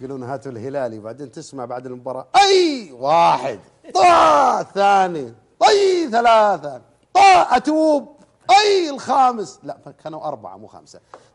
يقولون هاتوا الهلالي وبعدين تسمع بعد المباراة أي واحد طا ثاني طي ثلاثة طا أتوب أي الخامس لا كانوا أربعة مو خمسة